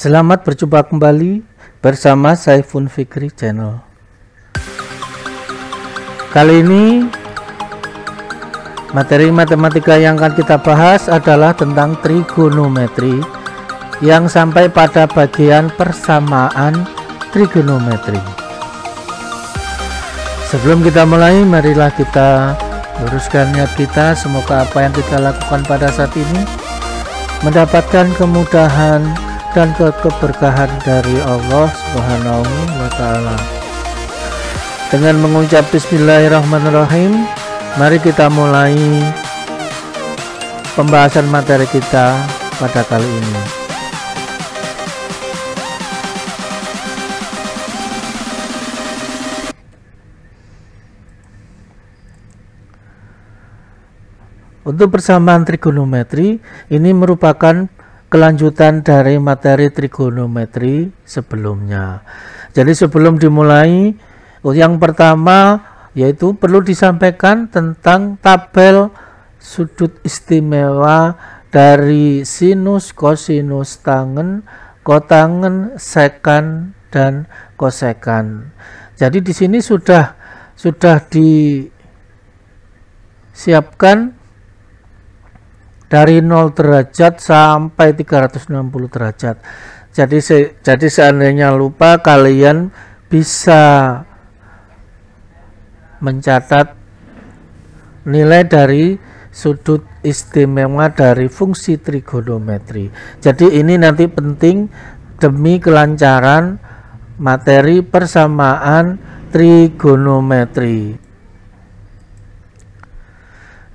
Selamat berjumpa kembali bersama Saifun Fikri Channel. Kali ini materi matematika yang akan kita bahas adalah tentang trigonometri yang sampai pada bagian persamaan trigonometri. Sebelum kita mulai, marilah kita luruskan niat kita. Semoga apa yang kita lakukan pada saat ini mendapatkan kemudahan dan keberkahan dari Allah Subhanahu wa taala. Dengan mengucap bismillahirrahmanirrahim, mari kita mulai pembahasan materi kita pada kali ini. Untuk persamaan trigonometri, ini merupakan kelanjutan dari materi trigonometri sebelumnya. Jadi sebelum dimulai, yang pertama yaitu perlu disampaikan tentang tabel sudut istimewa dari sinus, kosinus, tangen, kotangen, sekan, dan kosekan. Jadi di sini sudah sudah disiapkan dari 0 derajat sampai 360 derajat. Jadi se jadi seandainya lupa kalian bisa mencatat nilai dari sudut istimewa dari fungsi trigonometri. Jadi ini nanti penting demi kelancaran materi persamaan trigonometri.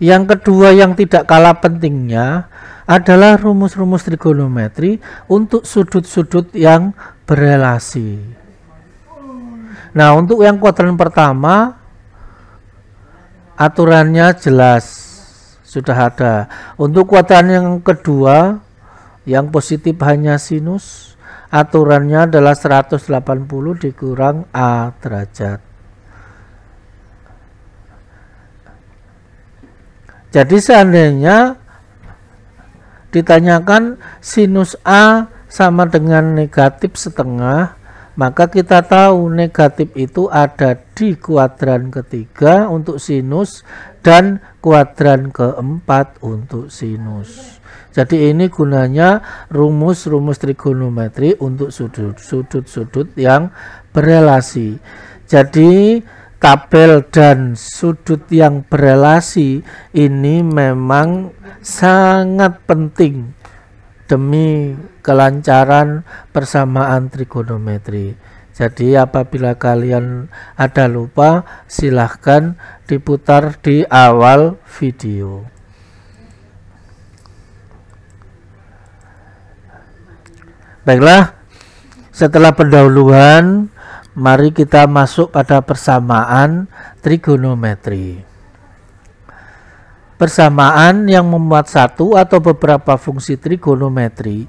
Yang kedua yang tidak kalah pentingnya adalah rumus-rumus trigonometri untuk sudut-sudut yang berelasi. Nah, untuk yang kuadran pertama aturannya jelas sudah ada. Untuk kuadran yang kedua yang positif hanya sinus, aturannya adalah 180 dikurang A derajat. Jadi seandainya ditanyakan sinus A sama dengan negatif setengah, maka kita tahu negatif itu ada di kuadran ketiga untuk sinus dan kuadran keempat untuk sinus. Jadi ini gunanya rumus-rumus trigonometri untuk sudut-sudut yang berelasi. Jadi kabel dan sudut yang berelasi ini memang sangat penting demi kelancaran persamaan trigonometri. Jadi apabila kalian ada lupa silahkan diputar di awal video. Baiklah, setelah pendahuluan mari kita masuk pada persamaan trigonometri. Persamaan yang memuat satu atau beberapa fungsi trigonometri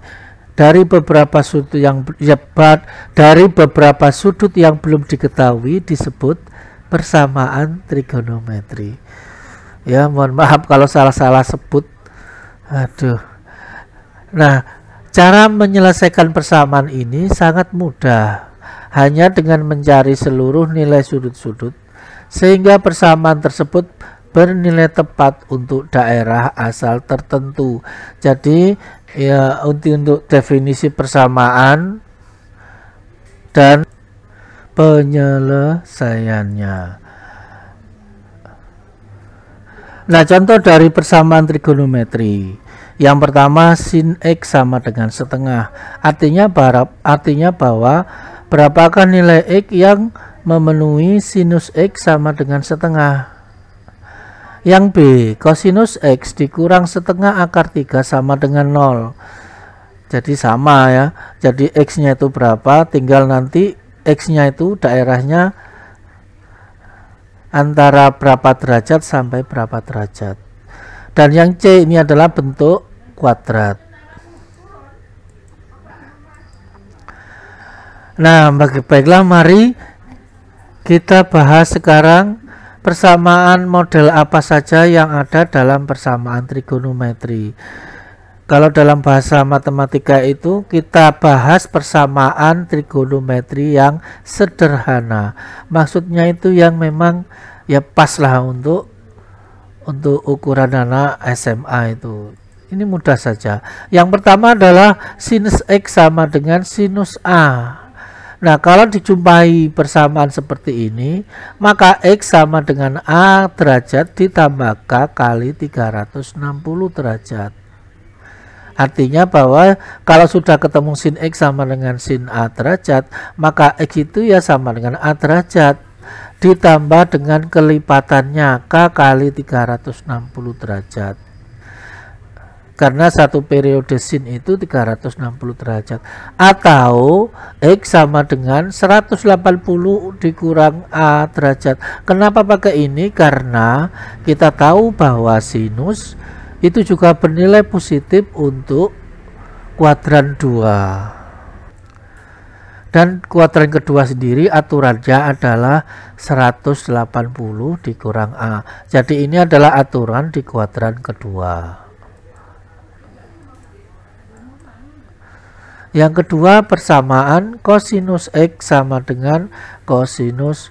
dari beberapa sudut yang jebat ya, dari beberapa sudut yang belum diketahui disebut persamaan trigonometri. Ya, mohon maaf kalau salah-salah sebut. Aduh. Nah, cara menyelesaikan persamaan ini sangat mudah hanya dengan mencari seluruh nilai sudut-sudut, sehingga persamaan tersebut bernilai tepat untuk daerah asal tertentu. Jadi, ya untuk definisi persamaan dan penyelesaiannya. Nah, contoh dari persamaan trigonometri. Yang pertama sin x sama dengan setengah. Artinya barap, artinya bahwa Berapakah nilai X yang memenuhi sinus X sama dengan setengah? Yang B, kosinus X dikurang setengah akar 3 sama dengan 0. Jadi sama ya. Jadi X-nya itu berapa? Tinggal nanti X-nya itu daerahnya antara berapa derajat sampai berapa derajat. Dan yang C ini adalah bentuk kuadrat. Nah, bagi baiklah mari kita bahas sekarang persamaan model apa saja yang ada dalam persamaan trigonometri. Kalau dalam bahasa matematika itu kita bahas persamaan trigonometri yang sederhana. Maksudnya itu yang memang ya paslah untuk untuk ukuran anak SMA itu. Ini mudah saja. Yang pertama adalah sinus X sama dengan sinus A Nah, kalau dijumpai persamaan seperti ini, maka X sama dengan A derajat ditambah K kali 360 derajat. Artinya bahwa kalau sudah ketemu sin X sama dengan sin A derajat, maka X itu ya sama dengan A derajat ditambah dengan kelipatannya K kali 360 derajat karena satu periode sin itu 360 derajat atau X sama dengan 180 dikurang A derajat kenapa pakai ini karena kita tahu bahwa sinus itu juga bernilai positif untuk kuadran 2 dan kuadran kedua sendiri aturannya adalah 180 dikurang A jadi ini adalah aturan di kuadran kedua Yang kedua persamaan kosinus X sama dengan kosinus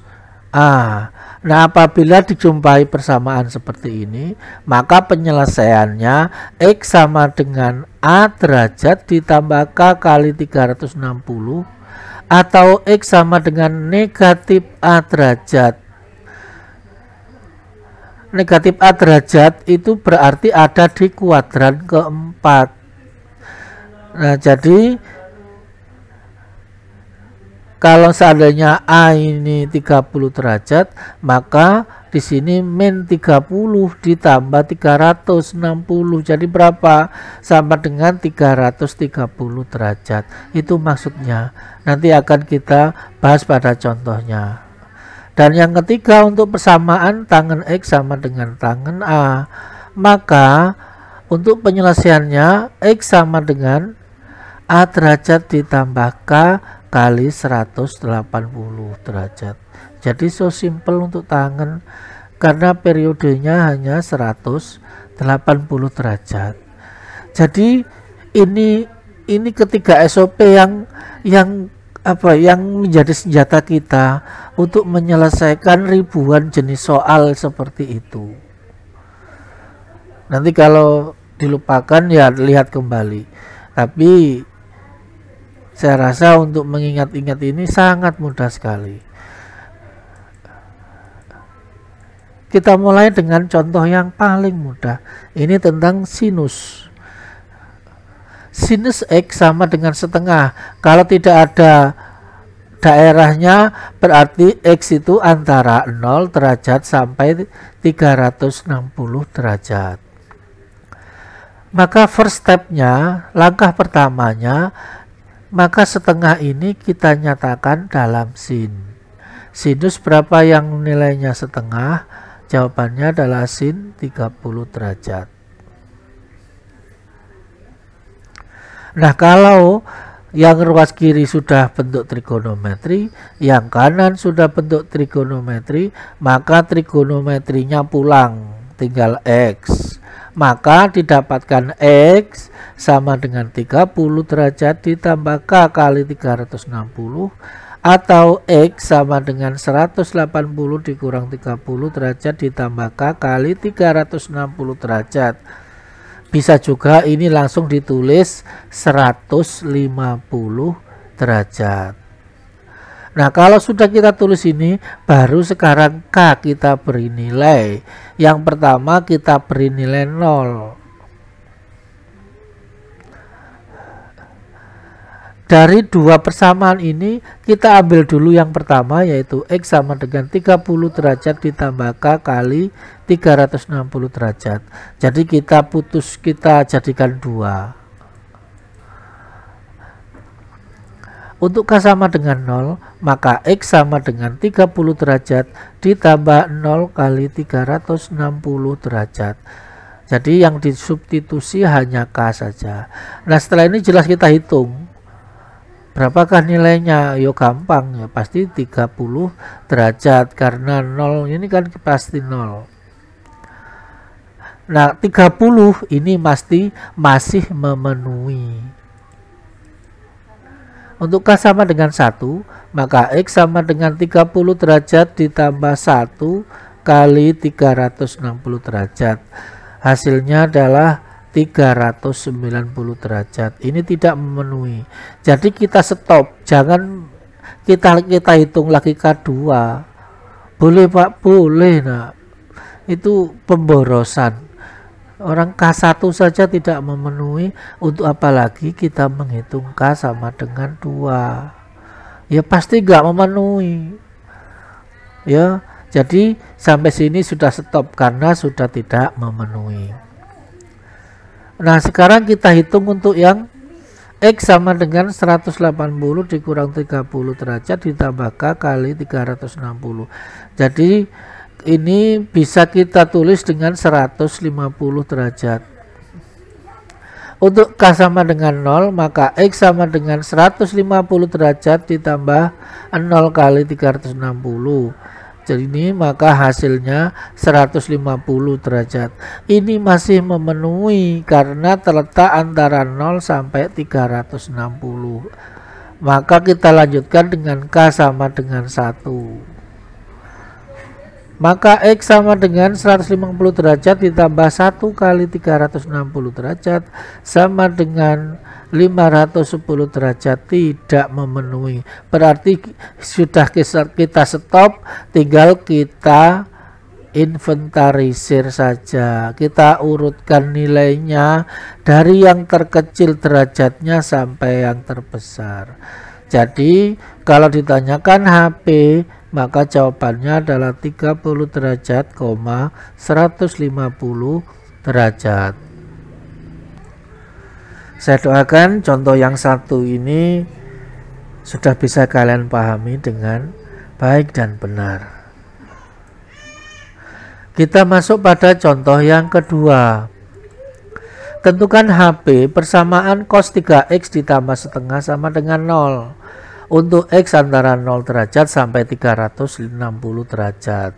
A. Nah apabila dijumpai persamaan seperti ini maka penyelesaiannya X sama dengan A derajat ditambah K kali 360 atau X sama dengan negatif A derajat negatif A derajat itu berarti ada di kuadran keempat. Nah, jadi kalau seandainya A ini 30 derajat, maka di sini min 30 ditambah 360. Jadi berapa? Sama dengan 330 derajat. Itu maksudnya. Nanti akan kita bahas pada contohnya. Dan yang ketiga untuk persamaan tangan X sama dengan tangan A. Maka untuk penyelesaiannya X sama dengan A derajat ditambah K kali 180 derajat jadi so simple untuk tangan karena periodenya hanya 180 derajat jadi ini ini ketiga SOP yang yang apa yang menjadi senjata kita untuk menyelesaikan ribuan jenis soal seperti itu. Nanti kalau dilupakan ya lihat kembali. Tapi saya rasa untuk mengingat-ingat ini sangat mudah sekali. Kita mulai dengan contoh yang paling mudah. Ini tentang sinus. Sinus X sama dengan setengah. Kalau tidak ada daerahnya berarti X itu antara 0 derajat sampai 360 derajat. Maka first stepnya, langkah pertamanya maka setengah ini kita nyatakan dalam sin. Sinus berapa yang nilainya setengah? Jawabannya adalah sin 30 derajat. Nah, kalau yang ruas kiri sudah bentuk trigonometri, yang kanan sudah bentuk trigonometri, maka trigonometrinya pulang, tinggal X maka didapatkan X sama dengan 30 derajat ditambah K kali 360 atau X sama dengan 180 dikurang 30 derajat ditambah K kali 360 derajat bisa juga ini langsung ditulis 150 derajat Nah, kalau sudah kita tulis ini, baru sekarang K kita beri nilai. Yang pertama kita beri nilai 0. Dari dua persamaan ini, kita ambil dulu yang pertama yaitu X sama dengan 30 derajat ditambah K kali 360 derajat. Jadi kita putus, kita jadikan dua. Untuk K sama dengan 0, maka X sama dengan 30 derajat ditambah 0 kali 360 derajat. Jadi yang disubstitusi hanya K saja. Nah setelah ini jelas kita hitung. Berapakah nilainya? Yo ya, gampang ya, pasti 30 derajat karena 0 ini kan pasti 0. Nah, 30 ini pasti masih memenuhi untuk K sama dengan 1, maka X sama dengan 30 derajat ditambah 1 kali 360 derajat. Hasilnya adalah 390 derajat. Ini tidak memenuhi. Jadi kita stop, jangan kita kita hitung lagi K2. Boleh Pak, boleh nak. Itu pemborosan. Orang K1 saja tidak memenuhi untuk apalagi kita menghitung K sama dengan 2. Ya pasti nggak memenuhi. Ya, jadi sampai sini sudah stop karena sudah tidak memenuhi. Nah, sekarang kita hitung untuk yang X sama dengan 180 dikurang 30 derajat ditambah K kali 360. Jadi ini bisa kita tulis dengan 150 derajat. Untuk K sama dengan 0, maka X sama dengan 150 derajat ditambah 0 kali 360. Jadi ini maka hasilnya 150 derajat. Ini masih memenuhi karena terletak antara 0 sampai 360. Maka kita lanjutkan dengan K sama dengan 1. Maka X sama dengan 150 derajat ditambah 1 kali 360 derajat sama dengan 510 derajat tidak memenuhi. Berarti sudah kita stop, tinggal kita inventarisir saja. Kita urutkan nilainya dari yang terkecil derajatnya sampai yang terbesar. Jadi, kalau ditanyakan HP maka jawabannya adalah 30 derajat, 150 derajat. Saya doakan contoh yang satu ini sudah bisa kalian pahami dengan baik dan benar. Kita masuk pada contoh yang kedua. Tentukan HP persamaan cos 3x ditambah setengah sama dengan 0 untuk X antara 0 derajat sampai 360 derajat.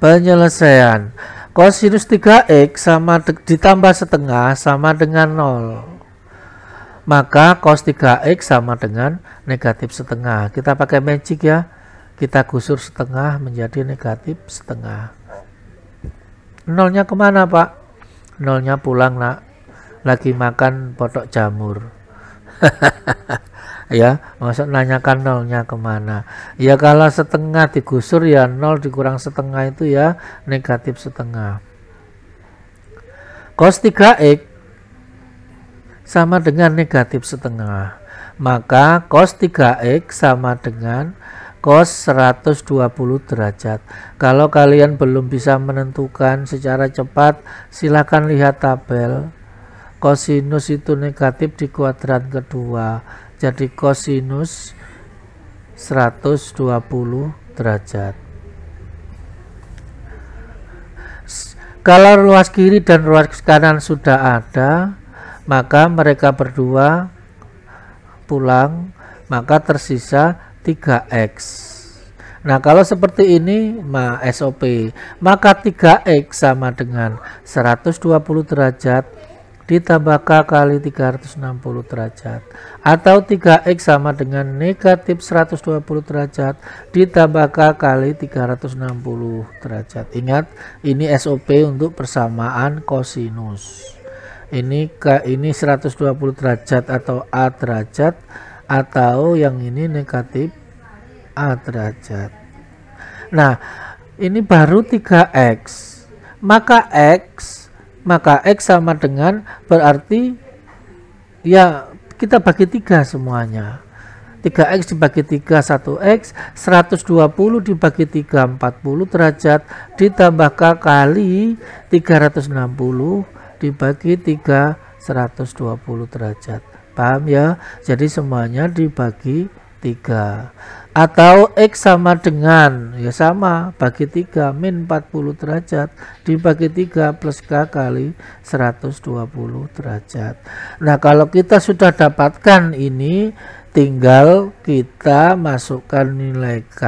Penyelesaian Kosinus 3X sama ditambah setengah sama dengan 0 maka cos 3x sama dengan negatif setengah. Kita pakai magic ya. Kita gusur setengah menjadi negatif setengah. Nolnya kemana pak? Nolnya pulang nak. Lagi makan potok jamur. ya maksud nanyakan nolnya kemana ya kalau setengah digusur ya nol dikurang setengah itu ya negatif setengah cos 3x sama dengan negatif setengah maka cos 3x sama dengan cos 120 derajat. Kalau kalian belum bisa menentukan secara cepat, silahkan lihat tabel. Kosinus itu negatif di kuadran kedua jadi kosinus 120 derajat kalau ruas kiri dan ruas kanan sudah ada maka mereka berdua pulang maka tersisa 3x nah kalau seperti ini ma SOP maka 3x sama dengan 120 derajat ditambahkan kali 360 derajat atau 3x sama dengan negatif 120 derajat ditambahkan kali 360 derajat ingat ini SOP untuk persamaan kosinus ini ke ini 120 derajat atau A derajat atau yang ini negatif A derajat nah ini baru 3x maka X maka X sama dengan berarti ya kita bagi tiga semuanya 3x dibagi 3 1x 120 dibagi 3 40 derajat ditambah k kali 360 dibagi 3 120 derajat paham ya jadi semuanya dibagi 3 atau X sama dengan ya sama bagi 3 min 40 derajat dibagi 3 plus K kali 120 derajat nah kalau kita sudah dapatkan ini tinggal kita masukkan nilai K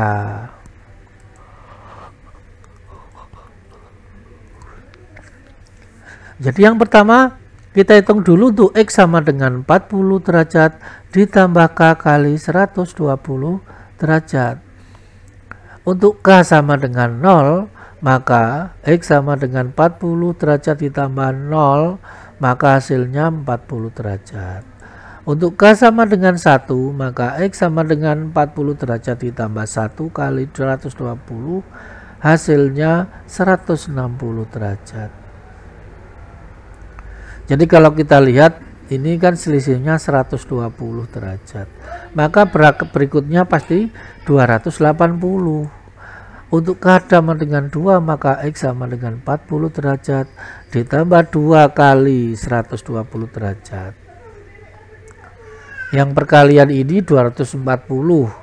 jadi yang pertama kita hitung dulu untuk X sama dengan 40 derajat ditambah K kali 120 derajat. Untuk K sama dengan 0, maka X sama dengan 40 derajat ditambah 0, maka hasilnya 40 derajat. Untuk K sama dengan 1, maka X sama dengan 40 derajat ditambah 1 kali 220, hasilnya 160 derajat. Jadi kalau kita lihat ini kan selisihnya 120 derajat maka berikutnya pasti 280 untuk keadaman dengan 2 maka X sama dengan 40 derajat ditambah 2 kali 120 derajat yang perkalian ini 240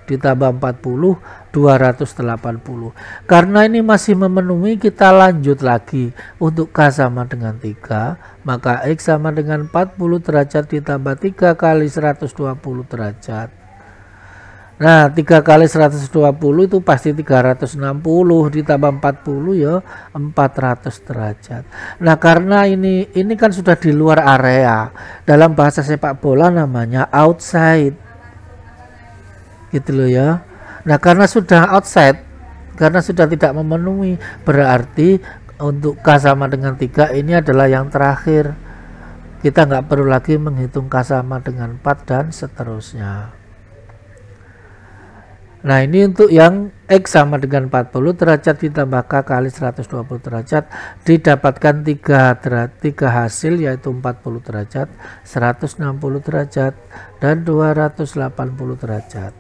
ditambah 40 280. Karena ini masih memenuhi kita lanjut lagi untuk K sama dengan 3 maka X sama dengan 40 derajat ditambah 3 kali 120 derajat Nah, 3 kali 120 itu pasti 360 ditambah 40 ya 400 derajat. Nah, karena ini ini kan sudah di luar area. Dalam bahasa sepak bola namanya outside. Gitu loh ya. Nah, karena sudah outside, karena sudah tidak memenuhi berarti untuk K sama dengan 3 ini adalah yang terakhir. Kita nggak perlu lagi menghitung K sama dengan 4 dan seterusnya. Nah ini untuk yang X sama dengan 40 derajat ditambah K kali 120 derajat didapatkan 3, derajat, 3 hasil yaitu 40 derajat, 160 derajat, dan 280 derajat.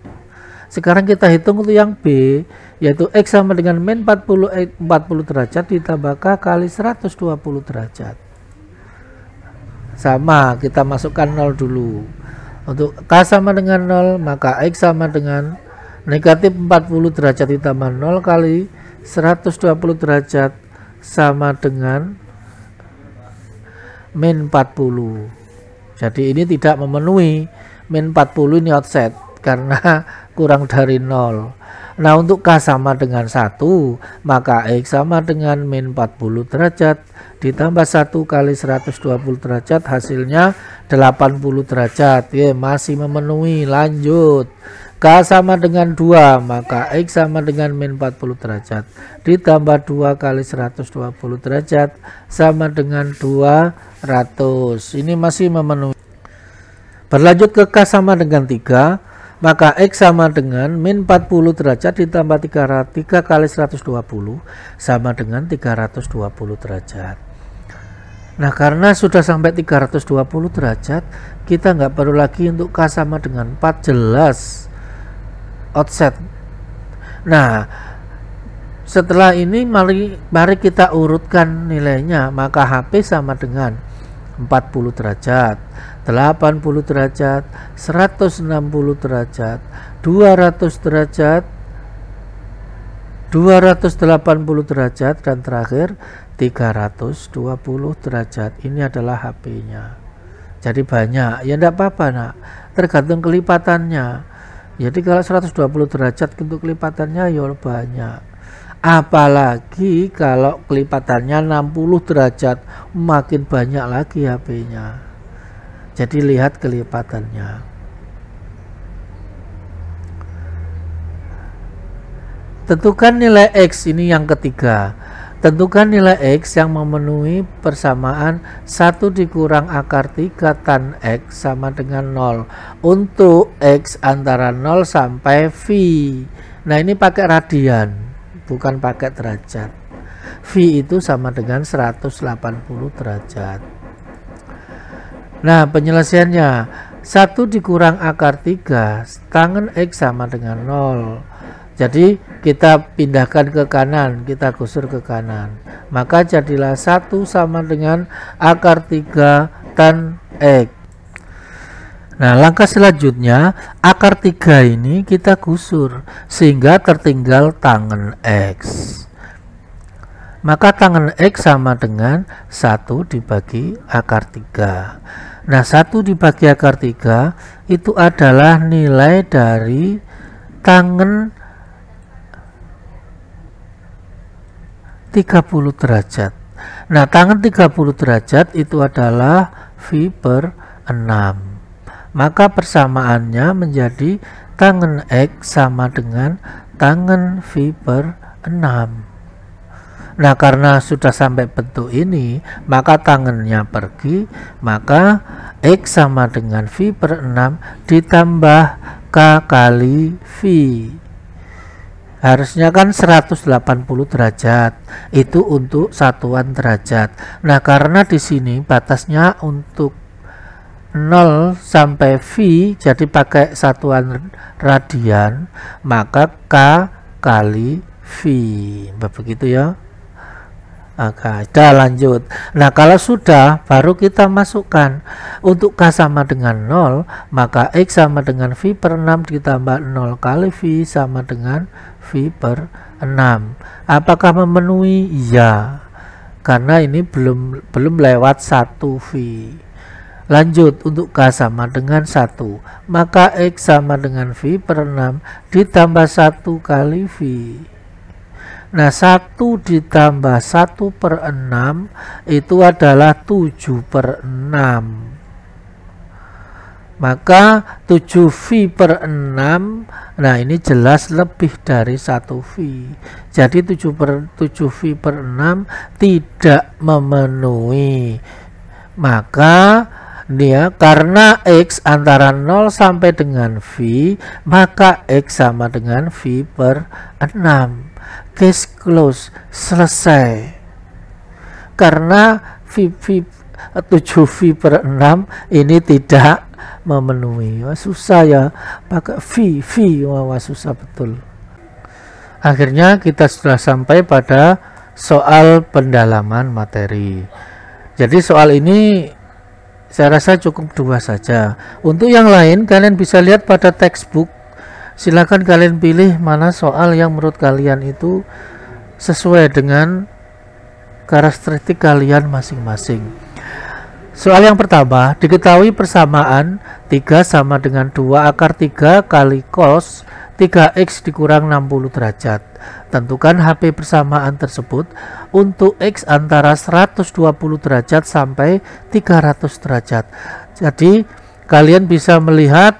Sekarang kita hitung untuk yang B yaitu X sama dengan min 40, 40 eh, derajat ditambah K kali 120 derajat. Sama kita masukkan 0 dulu. Untuk K sama dengan 0 maka X sama dengan negatif 40 derajat ditambah 0 kali 120 derajat sama dengan min 40 jadi ini tidak memenuhi min 40 ini offset karena kurang dari 0 nah untuk K sama dengan 1 maka X sama dengan min 40 derajat ditambah 1 kali 120 derajat hasilnya 80 derajat Ye, masih memenuhi lanjut K sama dengan 2 maka X sama dengan min 40 derajat ditambah 2 kali 120 derajat sama dengan 200 ini masih memenuhi berlanjut ke K sama dengan 3 maka X sama dengan min 40 derajat ditambah 3, 3 kali 120 sama dengan 320 derajat Nah karena sudah sampai 320 derajat kita nggak perlu lagi untuk K sama dengan 4 jelas outset. Nah, setelah ini mari, mari kita urutkan nilainya, maka HP sama dengan 40 derajat, 80 derajat, 160 derajat, 200 derajat, 280 derajat dan terakhir 320 derajat. Ini adalah HP-nya. Jadi banyak. Ya tidak apa-apa, Nak. Tergantung kelipatannya jadi kalau 120 derajat untuk kelipatannya ya banyak. Apalagi kalau kelipatannya 60 derajat makin banyak lagi HP-nya. Jadi lihat kelipatannya. Tentukan nilai X ini yang ketiga. Tentukan nilai X yang memenuhi persamaan 1 dikurang akar 3 tan X sama dengan 0 untuk X antara 0 sampai V. Nah ini pakai radian, bukan pakai derajat. V itu sama dengan 180 derajat. Nah penyelesaiannya 1 dikurang akar 3, tangan X sama dengan 0 jadi kita pindahkan ke kanan, kita gusur ke kanan. Maka jadilah satu sama dengan akar 3 tan X. Nah, langkah selanjutnya akar 3 ini kita gusur sehingga tertinggal tangan X. Maka tangan X sama dengan satu dibagi akar 3. Nah, satu dibagi akar 3 itu adalah nilai dari tangan 30 derajat. Nah, tangan 30 derajat itu adalah V per 6. Maka persamaannya menjadi tangan X sama dengan tangan V per 6. Nah, karena sudah sampai bentuk ini, maka tangannya pergi, maka X sama dengan V per 6 ditambah K kali V harusnya kan 180 derajat itu untuk satuan derajat nah karena di sini batasnya untuk 0 sampai V jadi pakai satuan radian maka K kali V begitu ya Oke, kita lanjut. Nah, kalau sudah, baru kita masukkan. Untuk K sama dengan 0, maka X sama dengan V per 6 ditambah 0 kali V sama dengan fi per 6 apakah memenuhi ya karena ini belum belum lewat 1 fi lanjut untuk k sama dengan 1. maka x sama dengan v per 6 ditambah 1 kali v Nah, 1 ditambah 1 per 6 itu adalah 7 per 6 maka 7V per 6 nah ini jelas lebih dari 1V jadi 7 per 7V per 6 tidak memenuhi maka dia karena X antara 0 sampai dengan V maka X sama dengan V per 6 case close selesai karena V, v 7V per 6 ini tidak memenuhi wah susah ya pakai fee fee wah, wah susah betul akhirnya kita sudah sampai pada soal pendalaman materi jadi soal ini saya rasa cukup dua saja untuk yang lain kalian bisa lihat pada textbook silahkan kalian pilih mana soal yang menurut kalian itu sesuai dengan karakteristik kalian masing-masing Soal yang pertama, diketahui persamaan 3 sama dengan 2 akar 3 kali cos 3x dikurang 60 derajat. Tentukan HP persamaan tersebut untuk x antara 120 derajat sampai 300 derajat. Jadi, kalian bisa melihat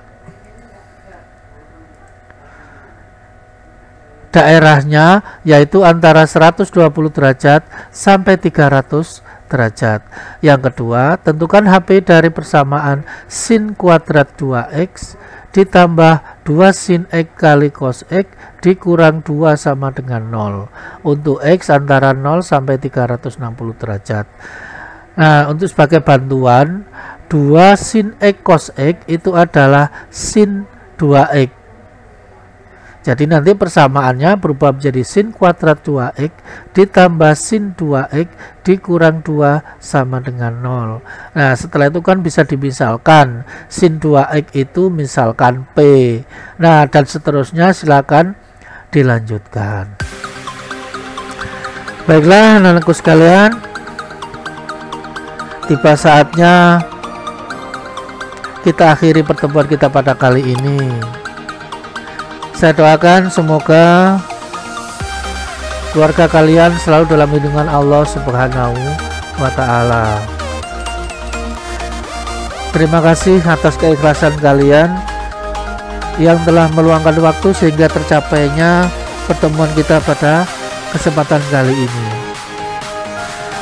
daerahnya yaitu antara 120 derajat sampai 300 derajat. Yang kedua, tentukan HP dari persamaan sin kuadrat 2x ditambah 2 sin x kali cos x dikurang 2 sama dengan 0 untuk x antara 0 sampai 360 derajat nah untuk sebagai bantuan 2 sin x cos x itu adalah sin 2x jadi nanti persamaannya berubah menjadi sin kuadrat 2x ditambah sin 2x dikurang 2 sama dengan 0. Nah setelah itu kan bisa dimisalkan. Sin 2x itu misalkan P. Nah dan seterusnya silakan dilanjutkan. Baiklah anak-anakku sekalian. Tiba saatnya kita akhiri pertemuan kita pada kali ini. Saya doakan semoga keluarga kalian selalu dalam lindungan Allah Subhanahu wa taala. Terima kasih atas keikhlasan kalian yang telah meluangkan waktu sehingga tercapainya pertemuan kita pada kesempatan kali ini.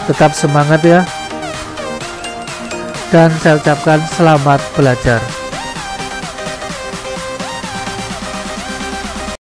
Tetap semangat ya. Dan saya ucapkan selamat belajar.